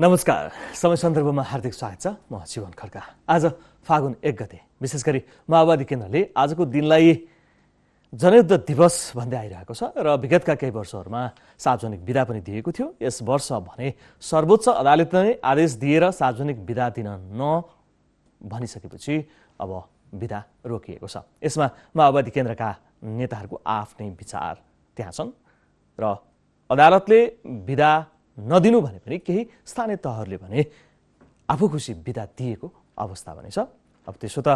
नमस्कार समय सन्दर्भमा हार्दिक स्वागत छ म जीवन खड्का आज फागुन एक गते विशेष गरी माओवादी केन्द्रले आजको दिनलाई जनयुद्ध दिवस भन्दै आइरहेको छ र विगतका केही वर्षहरूमा सार्वजनिक विदा पनि दिएको थियो यस वर्ष भने सर्वोच्च अदालतले नै आदेश दिएर सार्वजनिक विदा दिन न भनिसकेपछि अब विदा रोकिएको छ यसमा माओवादी केन्द्रका नेताहरूको आफ्नै विचार त्यहाँ छन् र अदालतले विदा नदिनु भने पनि केही स्थानीय तहहरूले भने आफू खुसी विदा दिएको अवस्था भने छ अब त्यसो त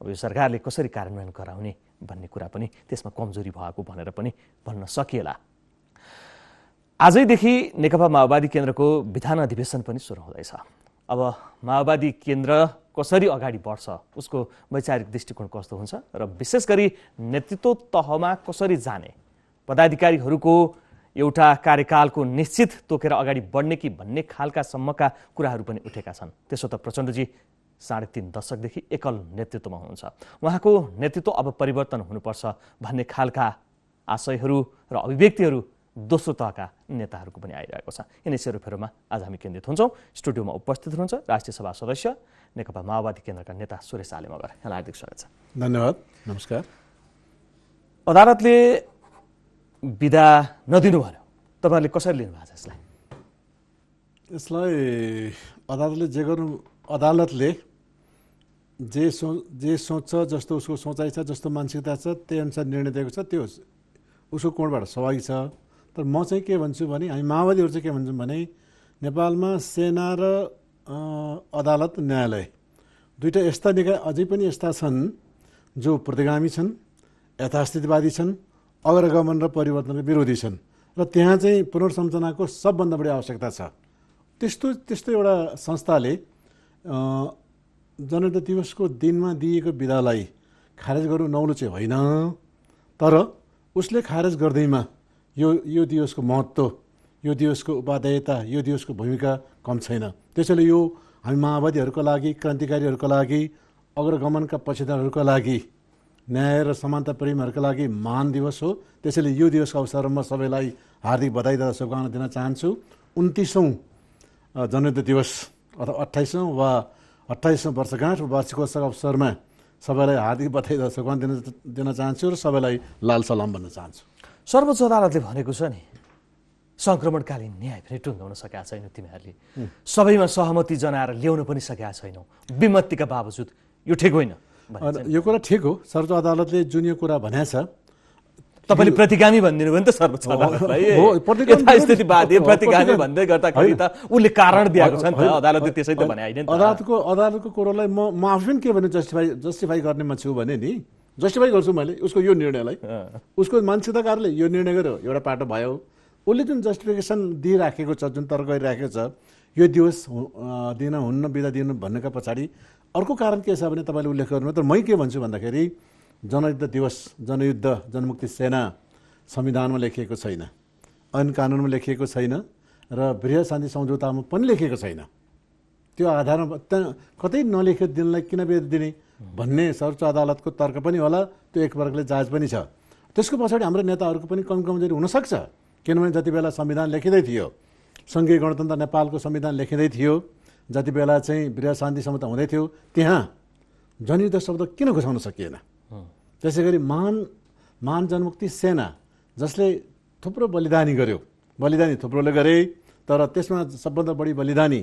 अब यो सरकारले कसरी कार्यान्वयन गराउने भन्ने कुरा पनि त्यसमा कमजोरी भएको भनेर पनि भन्न सकिएला आजैदेखि नेकपा माओवादी केन्द्रको विधान अधिवेशन पनि सुरु हुँदैछ अब माओवादी केन्द्र कसरी अगाडि बढ्छ उसको वैचारिक दृष्टिकोण कस्तो हुन्छ र विशेष गरी नेतृत्व तहमा कसरी जाने पदाधिकारीहरूको एउटा कार्यकालको निश्चित तोकेर अगाडि बढ्ने कि भन्ने खालका सम्मका कुराहरू पनि उठेका छन् त्यसो त प्रचण्डजी साढे तिन दशकदेखि एकल नेतृत्वमा हुनुहुन्छ उहाँको नेतृत्व अब परिवर्तन हुनुपर्छ भन्ने खालका आशयहरू र अभिव्यक्तिहरू दोस्रो तहका नेताहरूको पनि आइरहेको छ यिनै सेरोफेरोमा आज हामी केन्द्रित हुन्छौँ स्टुडियोमा उपस्थित हुनुहुन्छ राष्ट्रिय सभा सदस्य नेकपा माओवादी केन्द्रका नेता सुरेश आले मगर यहाँलाई हार्दिक स्वागत छ धन्यवाद नमस्कार अदालतले विदा नदिनु भन्यो तपाईँहरूले कसरी लिनुभएको छ यसलाई यसलाई अदालतले जे गर्नु अदालतले जे सो जे सोच्छ जस्तो उसको सोचाइ छ जस्तो मानसिकता छ त्यही अनुसार निर्णय दिएको छ त्यो उसको कोणबाट सहभागी छ तर म चाहिँ के भन्छु भने हामी माओवादीहरू चाहिँ के भन्छौँ भने नेपालमा सेना र अदालत न्यायालय दुईवटा यस्ता निकाय अझै पनि यस्ता छन् जो प्रतिगामी छन् यथास्थितिवादी छन् अग्रगमन र परिवर्तनको विरोधी छन् र त्यहाँ चाहिँ पुनर्संरचनाको सबभन्दा बढी आवश्यकता छ त्यस्तो त्यस्तो एउटा संस्थाले जनता दिवसको दिनमा दिएको विधालाई खारेज गर्नु नौलो चाहिँ होइन तर उसले खारेज गर्दैमा यो यो दिवसको महत्त्व यो दिवसको उपाध्यायता यो दिवसको भूमिका कम छैन त्यसैले यो हामी माओवादीहरूको लागि क्रान्तिकारीहरूको लागि अग्रगमनका पक्षधरहरूको लागि न्याय र समानता प्रेमीहरूका लागि महान दिवस हो त्यसैले यो दिवसको अवसरमा सबैलाई हार्दिक बधाई तथा शुभकामना दिन चाहन्छु उन्तिसौँ जनयुद्ध दिवस अथवा अठाइसौँ वा अठाइसौँ वर्षगाँठ वार्षिकोत्सव अवसरमा सबैलाई हार्दिक बधाई तथा शुभकामना दिन दिन चाहन्छु र सबैलाई लाल सलाम भन्न चाहन्छु सर्वोच्च अदालतले भनेको छ नि सङ्क्रमणकालीन न्याय फेरि टुङ्गाउन सकेका छैनौ तिमीहरूले सबैमा सहमति जनाएर ल्याउन पनि सकेका छैनौ विमत्तिका बावजुद यो ठिक होइन यो कुरा ठिक हो सर्वोच्च अदालतले जुन यो कुरा भनेछ तपाईँले प्रतिगामी भनिदिनु भयो नि त सर्वोच्च अदालतलाई प्रतिगामी भन्दै गर्दाखेरि त उसले कारण दिएको छ नि अदालतले त्यसै त भने होइन अदालतको अदालतको कुरोलाई म म आफै पनि के भने जस्टिफाई जस्टिफाई गर्नेमा छु भने नि जस्टिफाई गर्छु मैले उसको यो निर्णयलाई उसको मानसिकताकारले यो निर्णय गर्यो एउटा पाटो भयो उसले जुन जस्टिफिकेसन दिइराखेको छ जुन तर्क गरिराखेको छ यो दिवस दिन हुन्न बिदा दिनु भन्नुका पछाडि अर्को कारण के छ भने तपाईँले उल्लेख गर्नुभयो तर मै के भन्छु भन्दाखेरि जनयुद्ध दिवस जनयुद्ध जनमुक्ति सेना संविधानमा लेखिएको छैन ऐन कानुनमा लेखिएको छैन र बृह शान्ति सम्झौतामा पनि लेखिएको छैन त्यो आधारमा त्यहाँ कतै नलेखेको दिनलाई किन दिने भन्ने सर्वोच्च अदालतको तर्क पनि होला त्यो एक वर्गले जाँच पनि छ त्यसको पछाडि हाम्रो नेताहरूको पनि कम कमजोरी हुनसक्छ किनभने जति बेला संविधान लेखिँदै थियो सङ्घीय गणतन्त्र नेपालको संविधान लेखिँदै थियो जति बेला चाहिँ बृह शान्ति समता हुँदै थियो त्यहाँ जनयुद्ध शब्द किन घुसाउन सकिएन त्यसै गरी महान महान जनमुक्ति सेना जसले थुप्रो बलिदानी गर्यो बलिदानी थुप्रोले गरे तर त्यसमा सबभन्दा बढी बलिदानी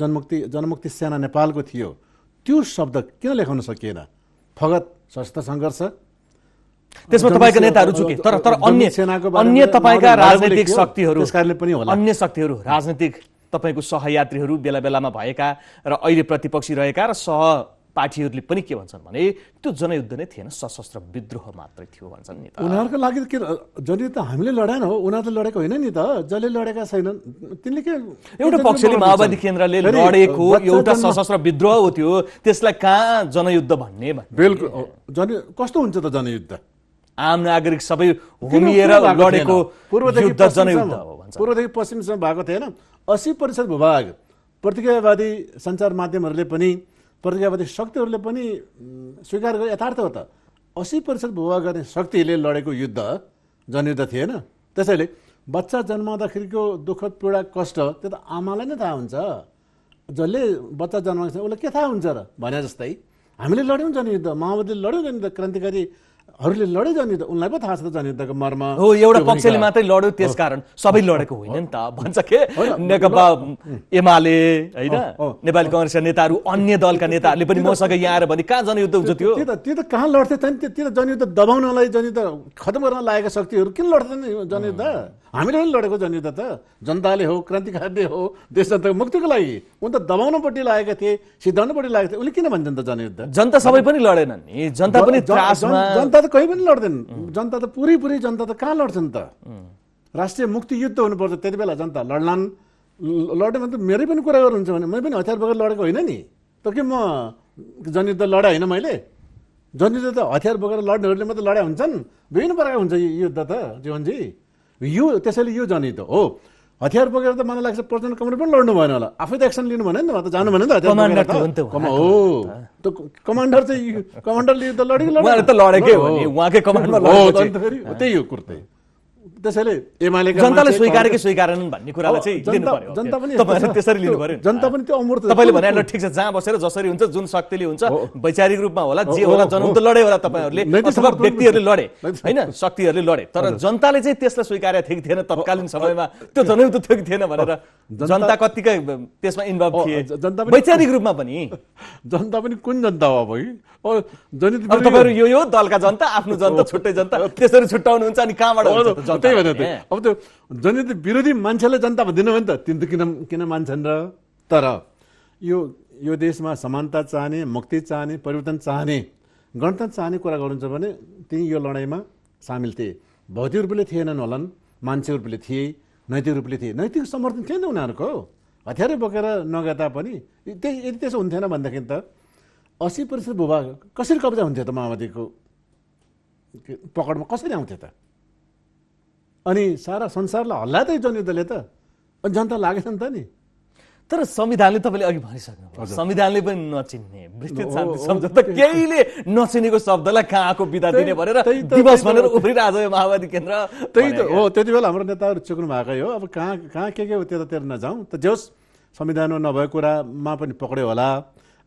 जनमुक्ति जनमुक्ति सेना नेपालको थियो त्यो शब्द किन लेखाउन सकिएन फगत सशस्त्र सङ्घर्ष त्यसमा तपाईँको नेताहरू चुके तर तर अन्य सेनाको अन्य तपाईँका राजनैतिक शक्तिहरू पनि अन्य शक्तिहरू राजनीतिक तपाईँको सहयात्रीहरू बेला बेलामा भएका र अहिले प्रतिपक्षी रहेका र सह पार्टीहरूले पनि के भन्छन् भने त्यो जनयुद्ध नै थिएन सशस्त्र विद्रोह मात्रै थियो भन्छन् नि उनीहरूको लागि के जनयुद्ध हामीले लडेन हो उनीहरूले लडेको होइन नि त जसले लडेका छैनन् तिनले के एउटा पक्षले माओवादी केन्द्रले लडेको एउटा सशस्त्र विद्रोह हो त्यो त्यसलाई कहाँ जनयुद्ध भन्ने बिल्कुल कस्तो हुन्छ त जनयुद्ध आम नागरिक सबै होमिएर लडेको पूर्वदेखि पूर्वदेखि पश्चिमसम्म भएको थिएन अस्सी प्रतिशत भूभाग प्रतिक्रियावादी सञ्चार माध्यमहरूले पनि प्रतिक्रियावादी शक्तिहरूले पनि स्वीकार गरे यथार्थ हो त अस्सी प्रतिशत भूभाग गर्ने शक्तिले लडेको युद्ध जनयुद्ध थिएन त्यसैले बच्चा जन्माउँदाखेरिको दुःख पीडा कष्ट त्यो त आमालाई नै थाहा हुन्छ जसले बच्चा जन्माएको छ उसलाई के थाहा हुन्छ र भने जस्तै हामीले लड्यौँ जनयुद्ध माओवादीले लड्यौँ जनयुद्ध क्रान्तिकारी हरूले लडे जनयुद्ध उनलाई पो थाहा छ त जनयुद्धको मर्म हो एउटा पक्षले मात्रै लड्यो त्यस कारण सबै लडेको होइन नि त भन्छ के नेकपा एमाले होइन नेपाली कङ्ग्रेसका नेताहरू अन्य दलका नेताहरूले पनि मसँग यहाँ आएर भने कहाँ जनयुद्ध हुन्छ त्यो त्यो त त्यो त कहाँ लड्थे त त्यो त जनयुद्ध दबाउनलाई जनयुद्ध खत्म गर्न लागेका शक्तिहरू किन लड्थेन जनयुद्ध हामीले पनि लडेको जनयुद्ध त जनताले हो क्रान्तिकारीले हो देश जनताको मुक्तिको लागि उन त दबाउनपट्टि लागेका थिए सिद्धाउनपट्टि लागेको थिए उनले किन भन्छन् त जनयुद्ध जनता सबै पनि लडेनन् नि जनता पनि जनता त कहीँ पनि लड्दैन जनता त पुरै पुरै जनता त कहाँ लड्छन् त राष्ट्रिय मुक्ति युद्ध हुनुपर्छ त्यति बेला जनता लड्लान् लड्यो भने त मेरै पनि कुरा गर्नुहुन्छ भने मैले पनि हतियार बोकेर लडेको होइन नि त के म जनयुद्ध लडा होइन मैले जनयुद्ध त हतियार बोकेर लड्नेहरूले मात्रै लड्या हुन्छन् विभिन्न प्रकार हुन्छ यो युद्ध त जीवनजी यो त्यसैले यो जनित हो हतियार बोकेर त मलाई लाग्छ प्रचण्ड कमान्डर पनि लड्नु भएन होला आफै त एक्सन लिनु भने नि त त जानु भएन नि त हो त कमान्डर चाहिँ कमान्डरले त लडेकै हो त्यही हो कुर्तै त्यसैले जनताले स्वीकार कि स्वीकारेनन् भन्ने कुरालाई चाहिँ लिनु पर्यो जनता पनि तपाईँहरूले त्यसरी लिनु पर्यो जनता पनि त्यो अमूर्त तपाईँले भने ठिक छ जहाँ बसेर जसरी हुन्छ जुन शक्तिले हुन्छ वैचारिक रूपमा होला जे होला जनयुक्त लडे होला तपाईँहरूले अथवा व्यक्तिहरूले लडे होइन शक्तिहरूले लडे तर जनताले चाहिँ त्यसलाई स्वीकार थिएको थिएन तत्कालीन समयमा त्यो जनयुक्त थियो कि थिएन भनेर जनता कतिकै त्यसमा इन्भल्भ थिए जनता वैचारिक रूपमा पनि जनता पनि कुन जनता हो अब कि तपाईँहरू यो यो दलका जनता आफ्नो जनता छुट्टै जनता त्यसरी छुट्याउनुहुन्छ अनि कहाँबाट सही भने त अब त्यो जनयुक्त विरोधी मान्छेले जनतामा दिनु नि त तिन त किन किन मान्छन् र तर यो यो देशमा समानता चाहने मुक्ति चाहने परिवर्तन चाहने गणतन्त्र चाहने कुरा गर्नुहुन्छ भने ती यो लडाइँमा सामेल थिए भौतिक रूपले थिएनन् होलान् मान्छे रूपले थिए नैतिक रूपले थिए नैतिक समर्थन थिएन उनीहरूको हतियारै बोकेर नगए तापनि त्यही यदि त्यसो हुन्थेन भनेदेखि त असी प्रतिशत भूभाग कसरी कब्जा हुन्थ्यो त माओवादीको पकडमा कसरी आउँथ्यो त अनि सारा संसारलाई हल्ला त जनयुद्धले त अनि जनता लागेछ नि त नि तर संविधानले तपाईँले अघि भनिसक्नु संविधानले पनि नचिन्ने विस्तृत शान्ति सम्झौता केहीले नचिनेको शब्दलाई कहाँको बिदा दिने भनेर दिवस भनेर उफ्रिरहेको छ माओवादी केन्द्र त्यही त हो त्यति बेला हाम्रो नेताहरू चुक्नु भएकै हो अब कहाँ कहाँ के के हो त्यतातिर नजाउँ त जोस् संविधानमा नभएको कुरामा पनि पक्रियो होला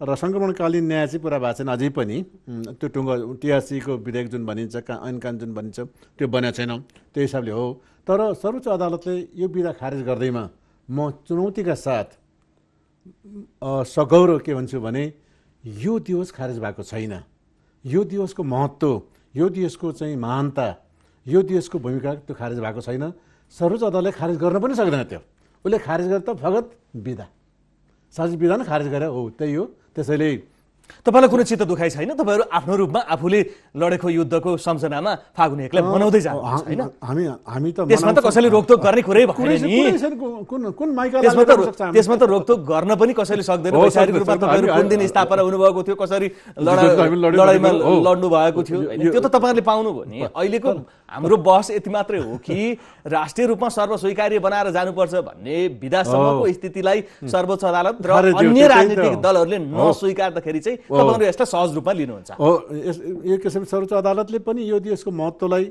र सङ्क्रमणकालीन न्याय चाहिँ पुरा भएको छैन अझै पनि त्यो टुङ्गो टिआरसीको विधेयक जुन भनिन्छ का ऐन कानुन जुन भनिन्छ त्यो बनेको छैन त्यो हिसाबले हो तर सर्वोच्च अदालतले यो विधा खारेज गर्दैमा म चुनौतीका साथ सगौरव के भन्छु भने यो दिवस खारेज भएको छैन यो दिवसको महत्त्व यो दिवसको चाहिँ महानता यो दिवसको भूमिका त्यो खारेज भएको छैन सर्वोच्च अदालतले खारेज गर्न पनि सक्दैन त्यो उसले खारेज त फगत विधा शासित विधान खारेज गरेर हो त्यही हो त्यसैले तपाईँलाई कुनै चित्त दुखाइ छैन तपाईँहरू आफ्नो रूपमा आफूले लडेको युद्धको सम्झनामा फागुन एकलाई मनाउँदै जानु होइन हामी हामी त त्यसमा त कसैले रोकटोक गर्ने कुरै त्यसमा त त्यसमा रोकटोक गर्न पनि कसैले सक्दैन वैचारिक रूपमा तपाईँहरू कुन दिन स्थापना हुनुभएको थियो कसरी लडाइँमा लड्नु भएको थियो त्यो त तपाईँहरूले पाउनुभयो नि अहिलेको हाम्रो बहस यति मात्रै हो कि राष्ट्रिय रूपमा सर्वस्वीकार्य बनाएर जानुपर्छ भन्ने विधासम्मको स्थितिलाई सर्वोच्च अदालत र अन्य राजनीतिक दलहरूले नस्वीकार्दाखेरि चाहिँ तपाईँहरू यसलाई सहज रूपमा लिनुहुन्छ हो एक किसिमले सर्वोच्च अदालतले पनि यो देशको महत्त्वलाई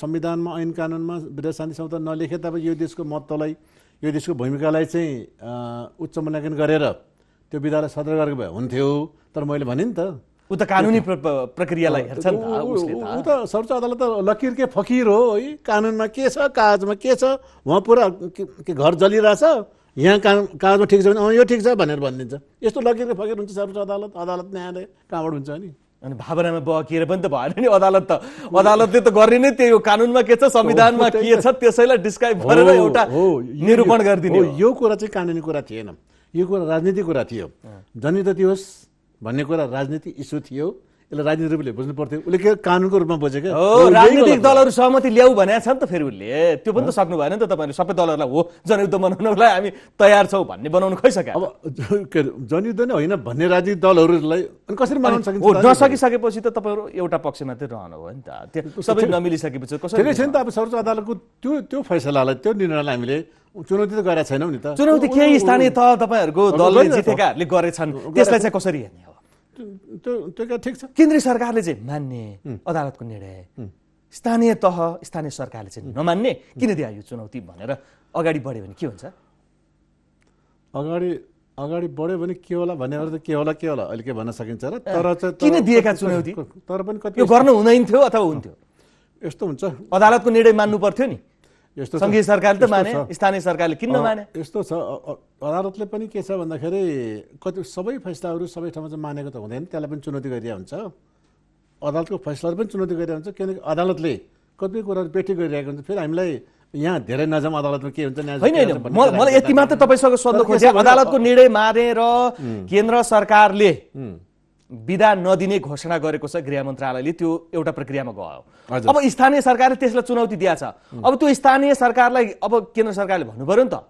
संविधानमा ऐन कानुनमा विदेश शान्ति सौदा नलेखे तापनि यो देशको महत्त्वलाई यो देशको भूमिकालाई चाहिँ उच्च मूल्याङ्कन गरेर त्यो विधालाई सदर गरेको भए हुन्थ्यो तर मैले भने नि त ऊ त कानुनी प्रक्रियालाई हेर्छ ऊ त सर्वोच्च अदालत त के फकिर हो है कानुनमा के छ कागजमा के छ उहाँ पुरा के घर जलिरहेछ यहाँ काम कागजमा ठिक छ भने अँ यो ठिक छ भनेर भनिदिन्छ यस्तो लगेर फकेर हुन्छ सर्वोच्च अदालत अदालत न्यायालय कहाँबाट हुन्छ नि अनि भावनामा बकिएर पनि त भएन नि अदालत त अदालतले त गर्ने नै त्यही हो कानुनमा के छ संविधानमा के छ त्यसैलाई डिस्क्राइब गरेर एउटा निरूपण गरिदिने यो कुरा चाहिँ कानुनी कुरा थिएन यो कुरा राजनीतिक कुरा थियो जनयुद्ध होस् भन्ने कुरा राजनीति इस्यु थियो यसलाई रूपले बुझ्नु पर्थ्यो उसले के कानुनको रूपमा बुझ्यो क्या हो राजनीतिक दलहरू सहमति ल्याऊ भने छ नि त फेरि उसले त्यो पनि त सक्नु भएन नि त तपाईँले सबै दलहरूलाई हो जनयुद्ध बनाउनलाई हामी तयार छौँ भन्ने बनाउनु खोइसक्यो अब के जनयुद्ध नै होइन भन्ने राजनीतिक दलहरूलाई अनि कसरी बनाउन सकिन्छ नसकिसकेपछि त तपाईँहरू एउटा पक्ष मात्रै रहनु हो नि त त्यो सबै नमिलिसकेपछि कसरी छैन त अब सर्वोच्च अदालतको त्यो त्यो फैसलालाई त्यो निर्णयलाई हामीले चुनौती त गरेका छैनौँ नि त चुनौती केही स्थानीय तह तपाईँहरूको दलले जितेकाहरूले गरेछन् त्यसलाई चाहिँ कसरी हेर्ने ठिक छ केन्द्रीय सरकारले चाहिँ मान्ने अदालतको निर्णय स्थानीय तह स्थानीय सरकारले चाहिँ नमान्ने किन दिए यो चुनौती भनेर अगाडि बढ्यो भने के हुन्छ अगाडि अगाडि बढ्यो भने के होला भनेर त के होला के होला अहिले के भन्न सकिन्छ र तर चाहिँ किन दिएका चुनौती तर पनि कति यो हुँदैन थियो अथवा हुन्थ्यो यस्तो हुन्छ अदालतको निर्णय मान्नु पर्थ्यो नि यस्तो सङ्घीय सरकारले त माने स्थानीय सरकारले किन नमाने यस्तो छ अदालतले पनि के छ भन्दाखेरि कति सबै फैसलाहरू सबै ठाउँमा चाहिँ मानेको त हुँदैन त्यसलाई पनि चुनौती गरिरहेको हुन्छ अदालतको फैसलाहरू पनि चुनौती गरिरहेको हुन्छ किनकि अदालतले कतिपय कुराहरू पेटी गरिरहेको हुन्छ फेरि हामीलाई यहाँ धेरै नजाम अदालतमा के हुन्छ होइन मलाई यति मात्र तपाईँसँग सोध्नु खोजेँ अदालतको निर्णय मारेर केन्द्र सरकारले विदा नदिने घोषणा गरेको छ गृह मन्त्रालयले त्यो एउटा प्रक्रियामा गयो अब स्थानीय सरकारले त्यसलाई चुनौती दिएछ अब त्यो स्थानीय सरकारलाई अब केन्द्र सरकारले भन्नु पऱ्यो नि त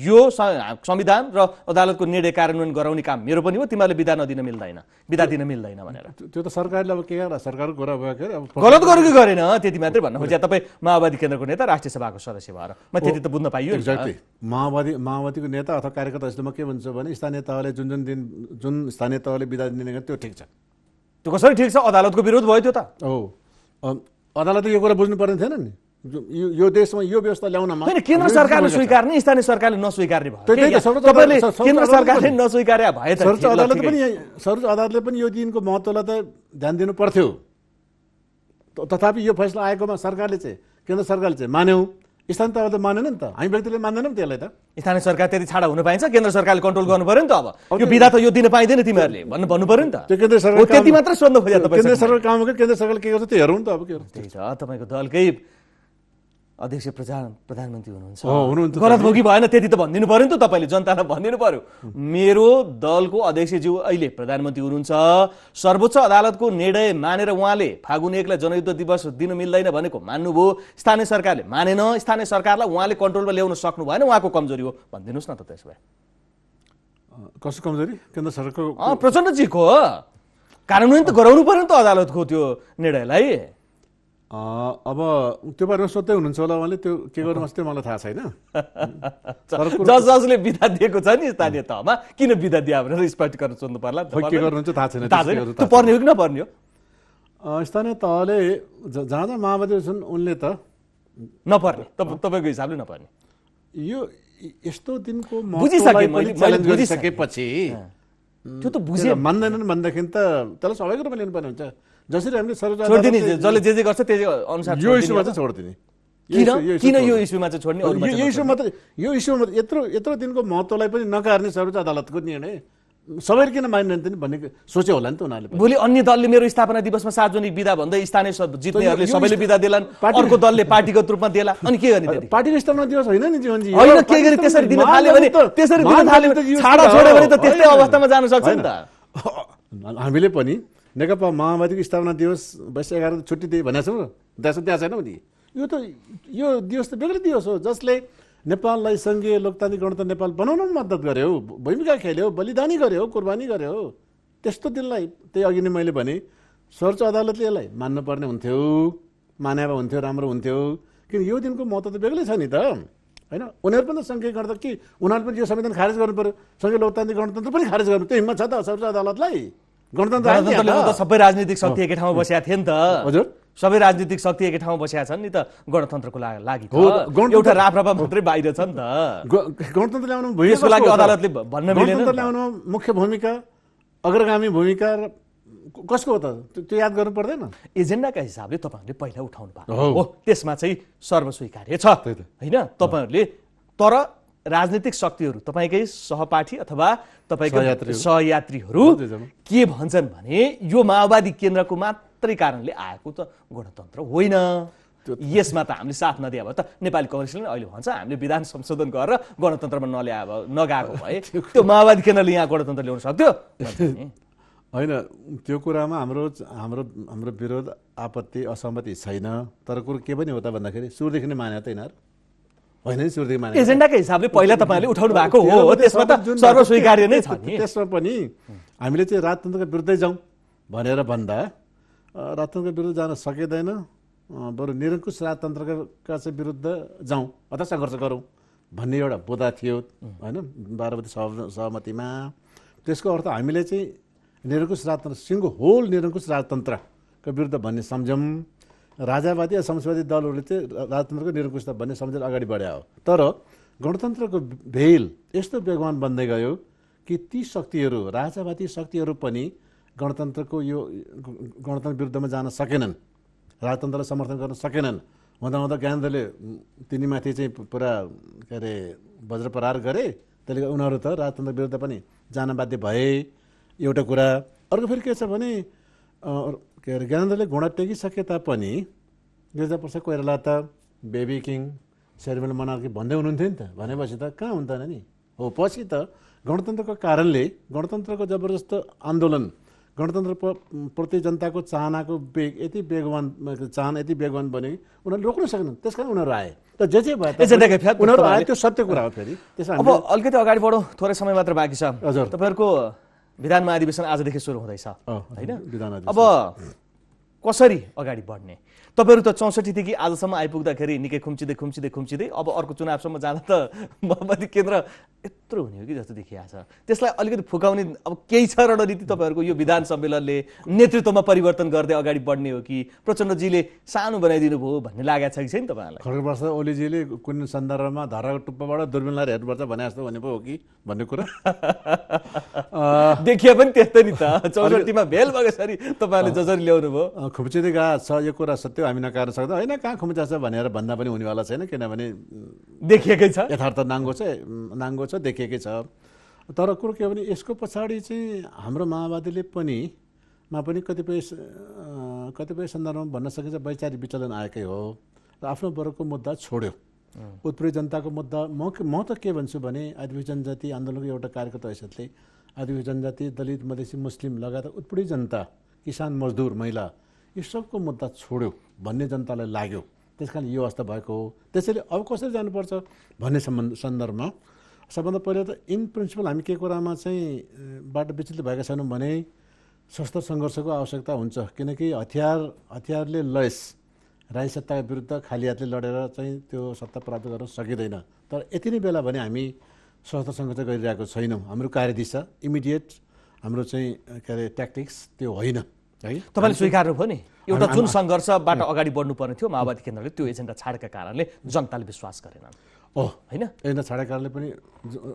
यो संविधान र अदालतको निर्णय कार्यान्वयन गराउने काम मेरो पनि हो तिमीहरूले विधा नदिन मिल्दैन विधा दिन मिल्दैन भनेर त्यो त सरकारले अब के गर्दा सरकारको कुरा भयो गलत गर्यो गरेन त्यति मात्रै भन्नु खोजे तपाईँ माओवादी केन्द्रको नेता राष्ट्रिय सभाको सदस्य भएर म त्यति त बुझ्न पाइयो माओवादी माओवादीको नेता अथवा कार्यकर्ता जस्तो म के भन्छु भने स्थानीय तहले जुन जुन दिन जुन स्थानीय तहले विधा दिने त्यो ठिक छ त्यो कसरी ठिक छ अदालतको विरोध भयो त्यो त हो अदालतले यो कुरा बुझ्नु पर्ने थिएन नि यो देशमा यो व्यवस्था ल्याउनमा होइन केन्द्र सरकारले स्वीकार्ने स्थानीय सरकारले नस्वीकार्ने भयो केन्द्र सरकारले नस्वीकार्य भए सर्वोच्च अदालतले पनि सर्वोच्च अदालतले पनि यो दिनको महत्त्वलाई त ध्यान दिनु पर्थ्यो तथापि यो फैसला आएकोमा सरकारले चाहिँ केन्द्र सरकारले चाहिँ मान्यौँ स्थानीय तहले त मानेन नि त हामी व्यक्तिले मान्दैनौँ त्यसलाई त स्थानीय सरकार त्यति छाडा हुन पाइन्छ केन्द्र सरकारले कन्ट्रोल गर्नु पऱ्यो नि त अब यो विधा त यो दिन पाइँदैन तिमीहरूले भन्नु भन्नु पऱ्यो नि त त्यो केन्द्र सरकार त्यति मात्र सोध्नु खोज्यो केन्द्र सरकार काम केन्द्र सरकारले के गर्छ त्यो हेरौँ नि त अब के त्यही छ तपाईँको दलकै अध्यक्ष प्रधान प्रधानमन्त्री हुनुहुन्छ गलतभोगी भएन त्यति त भनिदिनु पऱ्यो नि त तपाईँले जनतालाई भनिदिनु पऱ्यो मेरो दलको अध्यक्षज्यू अहिले प्रधानमन्त्री हुनुहुन्छ सर्वोच्च अदालतको निर्णय मानेर उहाँले फागुन एकलाई जनयुद्ध दिवस दिनु मिल्दैन भनेको मान्नुभयो स्थानीय सरकारले मानेन स्थानीय सरकारलाई उहाँले कन्ट्रोलमा ल्याउन सक्नु भएन उहाँको कमजोरी हो भनिदिनुहोस् न त त्यसो भए कसो कमजोरी केन्द्र सरकारको प्रचण्डजीको कानुन त गराउनु पऱ्यो नि त अदालतको त्यो निर्णयलाई अब त्यो बारेमा सोध्दै हुनुहुन्छ होला उहाँले त्यो के गर्नुहोस् त्यो मलाई थाहा छैन जज जजले बिदा दिएको छ नि स्थानीय तहमा किन बिदा दियो भनेर स्पष्टीकरण सोध्नु पर्ला के गर्नुहुन्छ थाहा छैन त्यो पर्ने हो कि नपर्ने हो स्थानीय तहले जहाँ जहाँ माओवादी छन् उनले त नपर्ने तपाईँको हिसाबले नपर्ने यो यस्तो दिनको बुझिसकेपछि त्यो त बुझेर मान्दैनन् भनेदेखि त त्यसलाई सबैको रूपमा लिनुपर्ने हुन्छ जसरी हामीले छोडिदिने जसले जे जे गर्छ त्यही अनुसार यो इस्युमा चाहिँ छोडिदिने किन किन यो इस्युमा चाहिँ छोड्ने यो इस्यु मात्र यो इस्यु मात्र यत्रो यत्रो दिनको महत्त्वलाई पनि नकार्ने सर्वोच्च अदालतको निर्णय सबैले किन मानिरहन्थ्यो नि भन्ने सोचे होला नि त उनीहरूले भोलि अन्य दलले मेरो स्थापना दिवसमा सार्वजनिक विदा भन्दै स्थानीय जित्नेहरूले सबैले विदा दिएलान् अर्को दलले पार्टीगत रूपमा दिएला अनि के गर्ने पार्टीको स्थापना दिवस होइन नि जीवनजी होइन के गरी त्यसरी दिन थाल्यो भने त्यसरी दिन थाल्यो छाडा छोड्यो भने त त्यस्तै अवस्थामा जान सक्छ नि त हामीले पनि नेकपा माओवादीको स्थापना दिवस वैशाख एघार छुट्टी दिए भनेको छौँ दस त्यहाँ छैन नि यो त यो दिवस त बेग्लै दिवस हो जसले नेपाललाई सङ्घीय लोकतान्त्रिक गणतन्त्र नेपाल बनाउनमा मद्दत गऱ्यो भूमिका खेल्यो बलिदानी हो कुर्बानी गर्यो त्यस्तो दिनलाई त्यही अघि नै मैले भने सर्वोच्च अदालतले यसलाई मान्नुपर्ने हुन्थ्यो माने हुन्थ्यो राम्रो हुन्थ्यो किन यो दिनको महत्त्व त बेग्लै छ नि त होइन उनीहरू पनि त सङ्घीय गणतन्त्र कि उनीहरू पनि यो संविधान खारेज गर्नु पऱ्यो सङ्घीय लोकतान्त्रिक गणतन्त्र पनि खारेज गर्नु त्यो हिम्मत छ त सर्वोच्च अदालतलाई गणतन्त्रले त सबै राजनीतिक शक्ति एकै ठाउँमा बसेका थिए नि त हजुर सबै राजनीतिक शक्ति एकै ठाउँमा बसेका छन् नि त गणतन्त्रको लागि एउटा राप्रपा मात्रै बाहिर छ नि त गणतन्त्र ल्याउनु यसको लागि अदालतले भन्न मिलेन ल्याउनु मुख्य भूमिका अग्रगामी भूमिका कसको हो त त्यो याद गर्नु पर्दैन एजेन्डाका हिसाबले तपाईँहरूले पहिला उठाउनु भएको हो त्यसमा चाहिँ सर्वस्वीकार्य छ होइन तपाईँहरूले तर राजनीतिक शक्तिहरू तपाईँकै सहपाठी अथवा तपाईँकै सहयात्रीहरू के भन्छन् भने यो माओवादी केन्द्रको मात्रै कारणले आएको त गणतन्त्र होइन यसमा त हामीले साथ नदिए भए त नेपाली कङ्ग्रेसले अहिले भन्छ हामीले विधान संशोधन गरेर गणतन्त्रमा नल्याए भयो नगाएको भए त्यो माओवादी केन्द्रले यहाँ गणतन्त्र ल्याउन सक्थ्यो होइन त्यो कुरामा हाम्रो हाम्रो हाम्रो विरोध आपत्ति असहमति छैन तर कुरो के पनि हो त भन्दाखेरि सुरुदेखि नै माने त यिनीहरू होइन नि एजेन्डाको हिसाबले पहिला तपाईँहरूले उठाउनु भएको हो त्यसमा त सर्वस्वीकार्य नै छ त्यसमा पनि हामीले चाहिँ राजतन्त्रको विरुद्धै जाउँ भनेर भन्दा राजतन्त्रको विरुद्ध जान सकिँदैन बरु निरङ्कुश राजतन्त्रका चाहिँ विरुद्ध जाउँ अथवा सङ्घर्ष गरौँ भन्ने एउटा बोधा थियो होइन बाह्रवती सहमतिमा त्यसको अर्थ हामीले चाहिँ निरङ्कुश राजतन्त्र सिङ्गो होल निरङ्कुश राजतन्त्रको विरुद्ध भन्ने सम्झौँ राजावादी या समाजवादी दलहरूले चाहिँ राजतन्त्रको निरङ्कुशता भन्ने सम्झेर अगाडि बढायो हो तर गणतन्त्रको भेल यस्तो बेगवान बन्दै गयो कि ती शक्तिहरू राजावादी शक्तिहरू पनि गणतन्त्रको यो गणतन्त्र विरुद्धमा जान सकेनन् राजतन्त्रलाई समर्थन गर्न सकेनन् हुँदा हुँदा ज्ञानेन्द्रले तिनीमाथि चाहिँ पुरा के अरे वज्र प्रहार गरे त्यसले गर्दा उनीहरू त राजतन्त्र विरुद्ध पनि जान बाध्य भए एउटा कुरा अर्को फेरि के छ भने के अरे ज्ञानेन्द्रले घोडा टेकिसके तापनि गिरिजाप्रसाद कोइराला त बेबी किङ सेरिमल मनार्की भन्दै हुनुहुन्थ्यो नि त भनेपछि त कहाँ हुन्थेन नि हो पछि त गणतन्त्रको कारणले गणतन्त्रको जबरजस्त आन्दोलन गणतन्त्र प्रति जनताको चाहनाको वेग यति वेगवान चाहना यति वेगवान बन्यो कि उनीहरूले रोक्न सकेनन् त्यस कारण उनीहरू आए त जे जे भयो उनीहरू आए त्यो सत्य कुरा हो फेरि त्यसमा अब अलिकति अगाडि बढौँ थोरै समय मात्र बाँकी छ हजुर तपाईँहरूको विधानमा अधिवेशन आजदेखि सुरु हुँदैछ होइन अब कसरी अगाडि बढ्ने तपाईँहरू त चौसठीदेखि आजसम्म आइपुग्दाखेरि निकै खुम्चिँदै खुम्चिँदै खुम्चिँदै अब अर्को चुनावसम्म जाँदा त माओवादी केन्द्र यत्रो हुने हो कि जस्तो देखिया छ त्यसलाई अलिकति फुकाउने अब केही छ रणनीति तपाईँहरूको यो विधान सम्मेलनले नेतृत्वमा परिवर्तन गर्दै अगाडि बढ्ने हो कि प्रचण्डजीले सानो बनाइदिनु भयो भन्ने लागेको छ कि छैन तपाईँहरूलाई खड्गप्रसाद ओलीजीले कुन सन्दर्भमा धराको टुप्पाबाट दुर्बिनलाई हेर्नुपर्छ भने जस्तो भने पो हो कि भन्ने कुरा देखिए पनि त्यस्तै नि त चौसठीमा भेल भएकोसरी तपाईँहरूले जसरी ल्याउनु भयो खुम्चिँदै गएको छ यो कुरा सत्य त्यो हामी नकार्न सक्दैन होइन कहाँ खुम्चा छ भनेर भन्दा पनि हुनेवाला छैन किनभने देखिएकै छ यथार्थ नाङ्गो छ नाङ्गो छ देखिएकै छ तर कुरो के हो भने यसको पछाडि चाहिँ हाम्रो माओवादीले पनि मा पनि कतिपय कतिपय सन्दर्भमा भन्न सकिन्छ वैचारिक विचलन आएकै हो र आफ्नो वर्गको मुद्दा छोड्यो उत्प्री जनताको मुद्दा म म त के भन्छु भने आदिवासी जनजाति आन्दोलनको एउटा कार्यकर्ता हैसियतले आदिवासी जनजाति दलित मधेसी मुस्लिम लगायत उत्प्री जनता किसान मजदुर महिला यो सबको मुद्दा छोड्यो भन्ने जनतालाई लाग्यो त्यस कारण यो अवस्था भएको हो त्यसैले अब कसरी जानुपर्छ भन्ने सम्बन्ध सन्दर्भमा सबभन्दा पहिला त इन प्रिन्सिपल हामी के कुरामा चाहिँ बाटो विचलित भएका छैनौँ भने सशस्त्र सङ्घर्षको आवश्यकता हुन्छ किनकि हतियार हतियारले लयस राई सत्ताका विरुद्ध खाली हातले लडेर चाहिँ त्यो सत्ता प्राप्त गर्न सकिँदैन तर यति नै बेला भने हामी सशस्त्र सङ्घर्ष गरिरहेको छैनौँ हाम्रो कार्यदिशा इमिडिएट हाम्रो चाहिँ के अरे ट्याक्टिक्स त्यो होइन तपाईँले भयो नि एउटा जुन सङ्घर्षबाट अगाडि बढ्नुपर्ने थियो माओवादी केन्द्रले त्यो एजेन्डा छाडेका कारणले जनताले विश्वास गरेन हो होइन एजेन्डा छाडेका कारणले पनि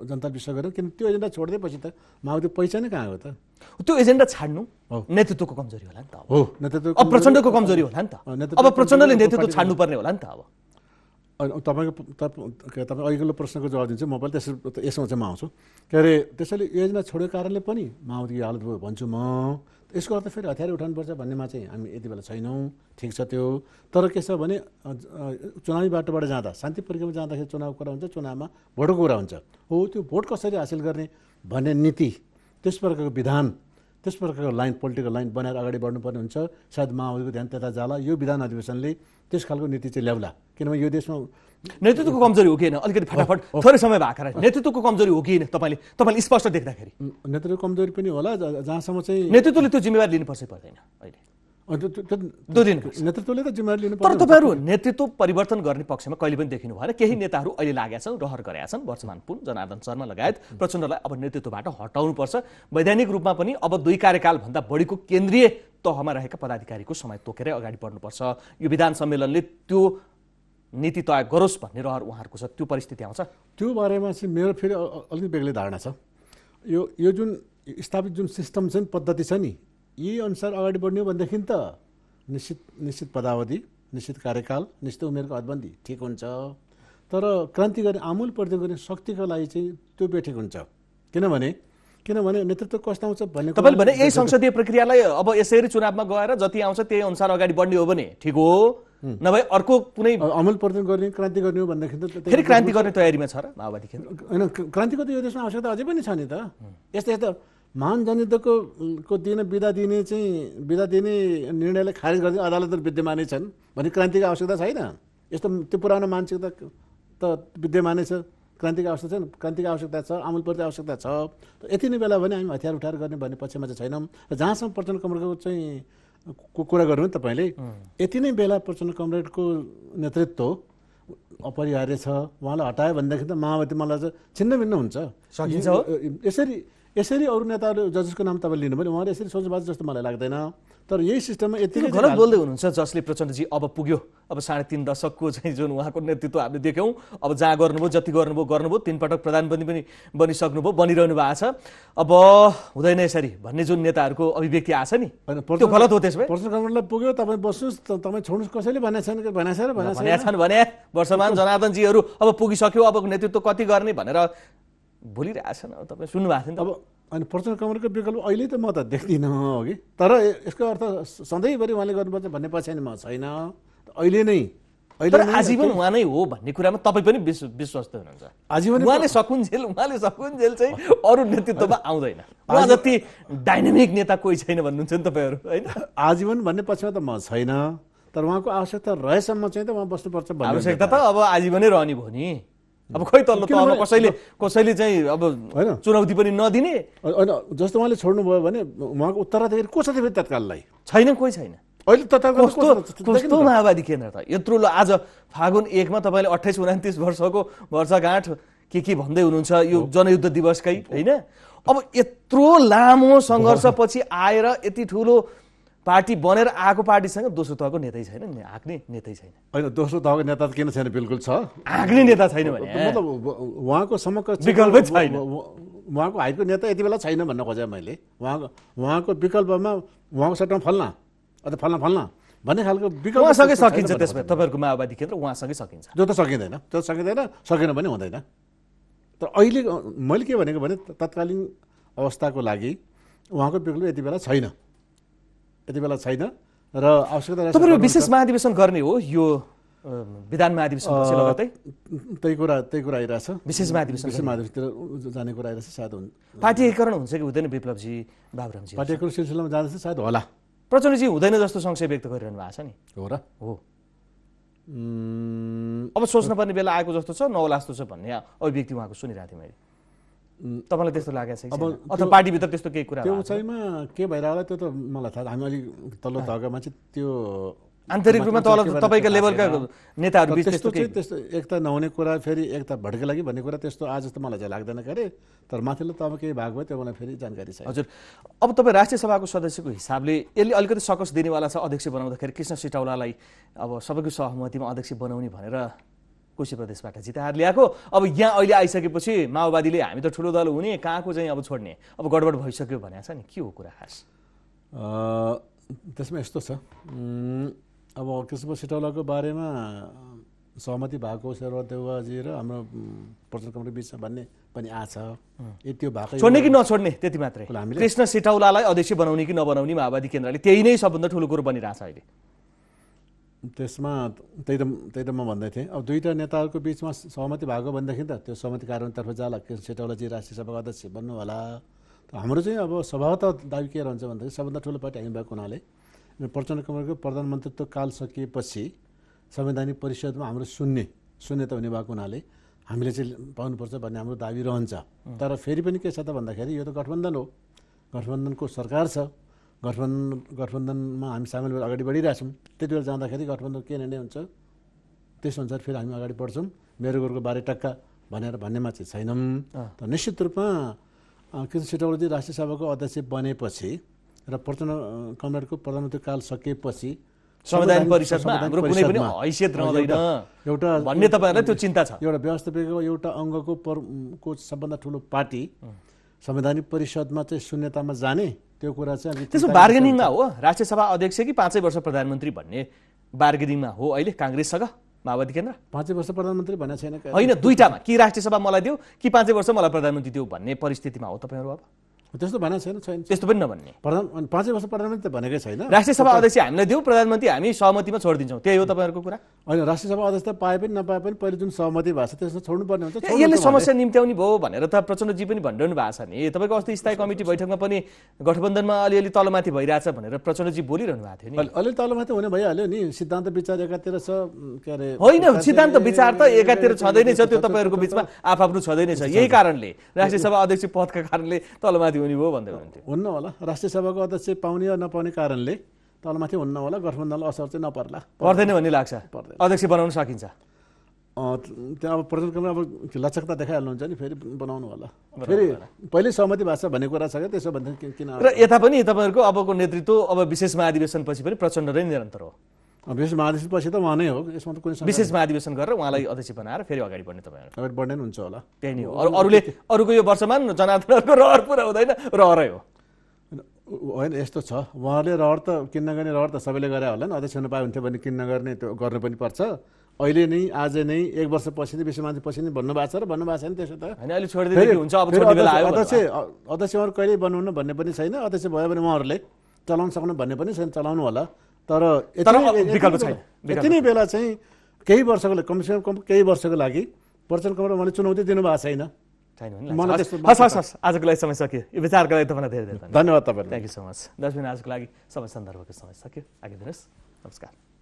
जनताले विश्वास गरेन किन त्यो एजेन्डा छोडिदिएपछि त माओवादी नै कहाँ हो त त्यो एजेन्डा छाड्नु नेतृत्वको कमजोरी होला नि त हो नेतृत्व प्रचण्डको कमजोरी होला नि त अब प्रचण्डले नेतृत्व छाड्नुपर्ने होला नि त अब तपाईँको तपाईँ अघिल्लो प्रश्नको जवाब दिन्छु म पनि त्यसो यसमा चाहिँ म आउँछु के अरे त्यसैले योजना छोडेको कारणले पनि माओवादीको हालत भन्छु म यसको अर्थ फेरि हतियार उठाउनुपर्छ भन्नेमा चाहिँ हामी यति बेला छैनौँ ठिक छ त्यो तर के छ भने चुनावी बाटोबाट जाँदा शान्ति प्रक्रियामा जाँदाखेरि चुनावको कुरा हुन्छ चुनावमा भोटको कुरा हुन्छ हो त्यो भोट कसरी हासिल गर्ने भन्ने नीति त्यस प्रकारको विधान त्यस प्रकारको लाइन पोलिटिकल लाइन बनाएर अगाडि बढ्नुपर्ने हुन्छ सायद माओवादीको ध्यान त्यता जाला यो विधान अधिवेशनले त्यस खालको नीति चाहिँ ल्याउला किनभने यो देशमा नेतृत्वको कमजोरी हो कि होइन अलिकति फटाफट थोरै समय भएको नेतृत्वको कमजोरी हो कि होइन तपाईँले तपाईँले स्पष्ट देख्दाखेरि नेतृत्व कमजोरी पनि होला जहाँसम्म चाहिँ नेतृत्वले त्यो जिम्मेवारी लिनुपर्छ पर्दैन अहिले नेतृत्वले त जिम्मेवारी लिनु तर तपाईँहरू नेतृत्व परिवर्तन गर्ने पक्षमा कहिले पनि देखिनु भएन केही नेताहरू अहिले लागेका छन् रहर गरेका छन् वर्षमान पुन जनार्दन शर्मा लगायत प्रचण्डलाई अब नेतृत्वबाट हटाउनुपर्छ वैधानिक रूपमा पनि अब दुई कार्यकालभन्दा बढीको केन्द्रीय तहमा रहेका पदाधिकारीको समय तोकेरै अगाडि बढ्नुपर्छ यो विधान सम्मेलनले त्यो नीति तय गरोस् भन्ने रहर उहाँहरूको छ त्यो परिस्थिति आउँछ त्यो बारेमा चाहिँ मेरो फेरि अलिकति बेग्लै धारणा छ यो यो जुन स्थापित जुन सिस्टम छ नि पद्धति छ नि यही अनुसार अगाडि बढ्ने हो भनेदेखि त निश्चित निश्चित पदावधि निश्चित कार्यकाल निश्चित उमेरको हदबन्दी ठिक हुन्छ तर क्रान्ति गर्ने आमूल परिवर्तन गर्ने शक्तिको लागि चाहिँ त्यो बेठिक हुन्छ किनभने किनभने नेतृत्व कस्तो आउँछ भन्ने तपाईँले भने यही संसदीय प्रक्रियालाई अब यसरी चुनावमा गएर जति आउँछ त्यही अनुसार अगाडि बढ्ने हो भने ठिक हो नभए अर्को कुनै अमूल परिवर्तन गर्ने क्रान्ति गर्ने हो त फेरि क्रान्ति गर्ने तयारीमा छ र माओवादी होइन क्रान्तिको त यो देशमा आवश्यकता अझै पनि छ नि त यस्तो यस्तो महान जनयुद्धको को दिन विदा दिने चाहिँ विदा दिने निर्णयलाई खारेज गरिदिने अदालतहरू विद्यमानै छन् भने क्रान्तिको आवश्यकता छैन यस्तो त्यो पुरानो मानसिकता त विद्यमानै छ क्रान्तिको आवश्यकता छैन क्रान्तिको आवश्यकता छ आमूल प्रति आवश्यकता छ यति नै बेला भने हामी हतियार उठाएर गर्ने भन्ने पक्षमा चाहिँ छैनौँ र जहाँसम्म प्रचण्ड कमरेडको चाहिँ कुरा गर्नु नि तपाईँले यति नै बेला प्रचण्ड कमरेडको नेतृत्व अपरिहार्य छ उहाँलाई हटायो भनेदेखि त माओवादी मलाई चाहिँ छिन्नभिन्न हुन्छ यसरी यसरी अरू नेताहरू जजेसको नाम तपाईँ लिनुभयो उहाँले यसरी सोच्नुभएको जस्तो मलाई लाग्दैन तर यही सिस्टममा यति गलत बोल्दै हुनुहुन्छ जसले प्रचण्डजी अब पुग्यो अब साढे तिन दशकको चाहिँ जुन उहाँको नेतृत्व हामीले देख्यौँ अब जहाँ गर्नुभयो जति गर्नुभयो गर्नुभयो तिनपटक प्रधानमन्त्री पनि बनिसक्नुभयो बनिरहनु भएको छ अब हुँदैन यसरी भन्ने जुन नेताहरूको अभिव्यक्ति आएको छ नि त्यो गलत हो त्यसमा प्रचण्ड गणलाई पुग्यो तपाईँ बस्नुहोस् तपाईँ छोड्नुहोस् कसैले भने छैन भने छैन भने छैन भने वर्षमान जनार्दनजीहरू अब पुगिसक्यो अब नेतृत्व कति गर्ने भनेर भुलिरहेछन् अब तपाईँ सुन्नुभएको थियो नि अब अनि फर्चुन कमरको विकल्प अहिले त म त देख्दिनँ हो कि तर यसको अर्थ सधैँभरि उहाँले गर्नुपर्छ भन्ने पछाडि म छैन अहिले नै अहिले आजीवन उहाँ नै हो भन्ने कुरामा तपाईँ पनि विश्वस्त हुनुहुन्छ आजीवन उहाँले सकुन्जेल उहाँले सकुन्जेल चाहिँ अरू नेतृत्वमा आउँदैन उहाँ जति डाइनामिक नेता कोही छैन भन्नुहुन्छ नि तपाईँहरू होइन आजीवन भन्ने पछिमा त म छैन तर उहाँको आवश्यकता रहेसम्म चाहिँ त उहाँ बस्नुपर्छ आवश्यकता त अब आजीवनै रहने भयो नि अब खोइ तल्लो त अब कसैले कसैले चाहिँ अब होइन चुनौती पनि नदिने होइन जस्तो उहाँले छोड्नुभयो भने उहाँको उत्तराधिकारी को छ त्यो तत्काललाई छैन कोही छैन अहिले कस्तो माओवादी केन्द्र त यत्रो आज फागुन एकमा तपाईँले अठाइस उनातिस वर्षको वर्षगाँठ के के भन्दै हुनुहुन्छ यो जनयुद्ध दिवसकै होइन अब यत्रो लामो सङ्घर्षपछि आएर यति ठुलो पार्टी बनेर आएको पार्टीसँग दोस्रो तहको नेतै छैन नि आँक्ने नेतै छैन होइन दोस्रो तहको नेता त किन छैन बिल्कुल छ आँक्ने नेता छैन भने मतलब उहाँको समक्ष विकल्पै छैन उहाँको हाइटको नेता यति बेला छैन भन्न खोजेँ मैले उहाँको उहाँको विकल्पमा उहाँको सट्टामा फल्ला अन्त फल्न फल्न भन्ने खालको विकल्प उहाँसँगै सकिन्छ त्यसमा तपाईँहरूको माओवादी केन्द्र उहाँसँगै सकिन्छ जो त सकिँदैन जो सकिँदैन सकेन भने हुँदैन तर अहिले मैले के भनेको भने तत्कालीन अवस्थाको लागि उहाँको विकल्प यति बेला छैन यति बेला छैन र आवश्यकता तपाईँको विशेष महाधिवेशन गर्ने हो यो विधान महाधिवेशन लगतै त्यही कुरा त्यही कुरा आइरहेछ विशेष महाधिवेशन विशेष महाधिवेशनतिर जाने कुरा आइरहेछ सायद हुन्छ पार्टीकरण हुन्छ कि हुँदैन विप्लवजी बाबुरामजी पार्टीकरण सिलसिलामा जाँदैछ सायद होला प्रचण्डजी हुँदैन जस्तो संशय व्यक्त गरिरहनु भएको छ नि हो र हो अब सोच्नुपर्ने बेला आएको जस्तो छ नहोला जस्तो छ भन्ने अभिव्यक्ति उहाँको सुनिरहेको थिएँ मैले तपाईँलाई त्यस्तो लागेको छ अब अथवा पार्टीभित्र त्यस्तो केही कुरा त्यो उचाइमा के भइरहेको होला त्यो त मलाई थाहा हामी अलिक तल्लो धगामा चाहिँ त्यो आन्तरिक रूपमा तल तपाईँको लेभलका नेताहरू त्यस्तो चाहिँ त्यस्तो एकता नहुने कुरा फेरि एकता भड्के लागि भन्ने कुरा त्यस्तो आज जस्तो मलाई चाहिँ लाग्दैन के अरे तर माथिल्लो अब केही भएको भए त्यो मलाई फेरि जानकारी छ हजुर अब तपाईँ राष्ट्रिय सभाको सदस्यको हिसाबले यसले अलिकति सकस दिनेवाला छ अध्यक्ष बनाउँदाखेरि कृष्ण सिटौलालाई अब सबैको सहमतिमा अध्यक्ष बनाउने भनेर कोशी प्रदेशबाट जिताएर ल्याएको अब यहाँ अहिले आइसकेपछि माओवादीले हामी त ठुलो दल हुने कहाँको चाहिँ अब छोड्ने अब गडबड भइसक्यो भनेको छ नि के हो कुरा खास त्यसमा यस्तो छ अब कृष्ण सिटौलाको बारेमा सहमति भएको देवाजी र हाम्रो प्रचण्ड कमल बिचमा भन्ने पनि आछ त्यो भएको छोड्ने कि नछोड्ने त्यति मात्रै कृष्ण सिटौलालाई अध्यक्ष बनाउने कि नबनाउने माओवादी केन्द्रले त्यही नै सबभन्दा ठुलो कुरो बनिरहेछ अहिले त्यसमा त्यही त त्यही त म भन्दै थिएँ अब दुईवटा नेताहरूको बिचमा सहमति भएको भनेदेखि त त्यो सहमति कारणतर्फ जाला किन सेटौलाजी राष्ट्रिय सभाको अध्यक्ष बन्नु होला त हाम्रो चाहिँ अब स्वभावत दाबी के रहन्छ भन्दाखेरि सबभन्दा ठुलो पार्टी हामी भएको हुनाले प्रचण्ड कुमारको प्रधानमन्त्रीत्व काल सकिएपछि संवैधानिक परिषदमा हाम्रो शून्य शून्यता हुने भएको हुनाले हामीले चाहिँ पाउनुपर्छ भन्ने हाम्रो दाबी रहन्छ तर फेरि पनि के छ त भन्दाखेरि यो त गठबन्धन हो गठबन्धनको सरकार छ गठबन्धन गठबन्धनमा हामी सामेल भएर अगाडि बढिरहेछौँ त्यति बेला जाँदाखेरि गठबन्धन के निर्णय हुन्छ त्यसअनुसार फेरि हामी अगाडि बढ्छौँ मेरो गोरुको बारे टक्का भनेर भन्नेमा चाहिँ छैनौँ त निश्चित रूपमा कृष्ण सेटौलजी राष्ट्रिय सभाको अध्यक्ष बनेपछि र प्रचण्ड कमरेडको प्रधानमन्त्रीकाल सकिएपछि संविधान परिषदमा एउटा भन्ने त्यो चिन्ता छ एउटा व्यवस्थापिकाको एउटा अङ्गको को सबभन्दा ठुलो पार्टी संवैधानिक परिषदमा चाहिँ शून्यतामा जाने त्यो कुरा चाहिँ त्यसो बार्गेनिङमा हो राष्ट्रिय अध्यक्ष कि पाँचै वर्ष प्रधानमन्त्री भन्ने बार्गेनिङमा हो अहिले काङ्ग्रेससँग माओवादी केन्द्र पाँचै वर्ष प्रधानमन्त्री भन्ने छैन होइन दुईटामा कि राष्ट्रिय सभा मलाई दियो कि पाँचै वर्ष मलाई प्रधानमन्त्री दियो भन्ने परिस्थितिमा हो तपाईँहरू अब त्यस्तो भनेको छैन छैन त्यस्तो पनि नभन्ने प्रधान पाँचै वर्ष प्रधानमन्त्री भनेकै छैन राष्ट्रिय अध्यक्ष हामीलाई दिउँ प्रधानमन्त्री हामी सहमतिमा छोडिदिन्छौँ त्यही हो तपाईँहरूको कुरा होइन राष्ट्रिय अध्यक्ष त पाए पनि नपाए पनि पहिले जुन सहमति भएको छ त्यसमा छोड्नुपर्ने हुन्छ यसले समस्या निम्त्याउने भयो भनेर त प्रचण्डजी पनि भनिरहनु भएको छ नि तपाईँको अस्ति स्थायी कमिटी बैठकमा पनि गठबन्धनमा अलिअलि तलमाथि भइरहेछ भनेर प्रचण्डजी बोलिरहनु भएको थियो नि अलिअलि तलमाथि हुने भइहाल्यो नि सिद्धान्त विचार एकातिर छ के अरे होइन सिद्धान्त विचार त एकातिर छँदै नै छ त्यो तपाईँहरूको बिचमा आफआफ्नो छँदै नै छ यही कारणले राष्ट्रिय अध्यक्ष पदका कारणले तलमाथि तलमाथि हुने भयो भन्दै हुनुहुन्थ्यो हुन्न होला राष्ट्रिय सभाको अध्यक्ष पाउने वा नपाउने कारणले तलमाथि हुन्न होला गठबन्धनलाई असर चाहिँ नपर्ला पर्दैन भन्ने लाग्छ पर्दैन अध्यक्ष बनाउन सकिन्छ त्यहाँ अब प्रचलनमा अब लचकता देखाइहाल्नुहुन्छ नि फेरि बनाउनु होला फेरि पहिल्यै सहमति भएको छ भन्ने कुरा छ क्या त्यसो भन्दा किन र यता पनि तपाईँहरूको अबको नेतृत्व अब विशेष महाधिवेशनपछि पनि प्रचण्ड नै निरन्तर हो विशेष पछि त उहाँ नै हो यसमा त कुनै विशेष महाधिवेशन गरेर उहाँलाई अध्यक्ष बनाएर फेरि अगाडि बढ्ने तपाईँहरू अगाडि बढ्ने नै हुन्छ होला त्यही नै हो अरू अरूले अरूको यो वर्षमा जनाधारको रहर पुरा हुँदैन रहरै हो होइन यस्तो छ उहाँले रहर त किन्न गर्ने रहर त सबैले गरे होला नि अध्यक्ष हुनु पाए हुन्थ्यो भने किन्न गर्ने त्यो गर्नु पनि पर्छ अहिले नै आज नै एक वर्ष पछि नै विश्व पछि नै भन्नुभएको छ र भन्नुभएको छैन त्यसो त अध्यक्ष उहाँहरू कहिले बनाउनु भन्ने पनि छैन अध्यक्ष भयो भने उहाँहरूले चलाउन सक्नु भन्ने पनि छैन चलाउनु होला तर यति नै बेला चाहिँ केही वर्षको लागि कमसे कम केही वर्षको लागि प्रचण्ड कमर उहाँले चुनौती दिनुभएको छैन आजको लागि समय सकियो यो विचारको लागि तपाईँलाई धेरै धेरै धन्यवाद तपाईँ थ्याङ्क यू सो मच दस मिनट आजको लागि समय सन्दर्भको समय सक्यो आगे दिनुहोस् नमस्कार